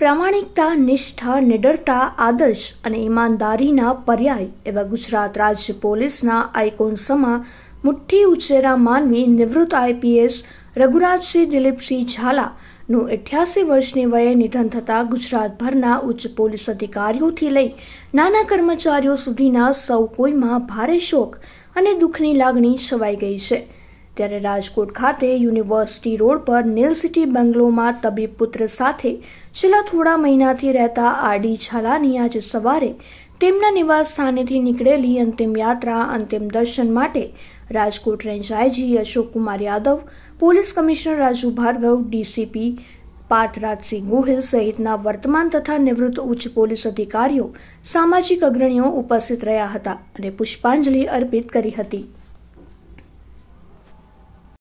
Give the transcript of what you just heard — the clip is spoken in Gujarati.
પ્રામાણિકતા નિષ્ઠા નિડરતા આદર્શ અને ઈમાનદારીના પર્યાય એવા ગુજરાત રાજ્ય પોલીસના આઇકોન સમા મુઠ્ઠી ઉછેરા માનવી નિવૃત્ત આઈપીએસ રઘુરાજસિંહ દિલીપસિંહ ઝાલાનું અઠ્યાસી વર્ષની વયે નિધન થતાં ગુજરાતભરના ઉચ્ચ પોલીસ અધિકારીઓથી લઈ નાના કર્મચારીઓ સુધીના સૌ કોઈમાં ભારે શોક અને દુઃખની લાગણી છવાઈ ગઈ છે ત્યારે રાજકોટ ખાતે યુનિવર્સિટી રોડ પર નીલ સિટી બંગલોમાં તબીબ પુત્ર સાથે છેલ્લા થોડા મહિનાથી રહેતા આડી છાલાની આજે સવારે તેમના નિવાસ સ્થાનેથી નીકળેલી અંતિમ યાત્રા અંતિમ દર્શન માટે Rajkot range IG Ashok Kumar Yadav police commissioner Raju Bhargav DCP Parthrajsinh Gohil સહિતના વર્તમાન તથા નિવૃત્ત ઉચ્ચ પોલીસ અધિકારીઓ સામાજિક અગ્રણીઓ ઉપસ્થિત રહ્યા હતા અને પુષ્પાંજલિ અર્પિત કરી હતી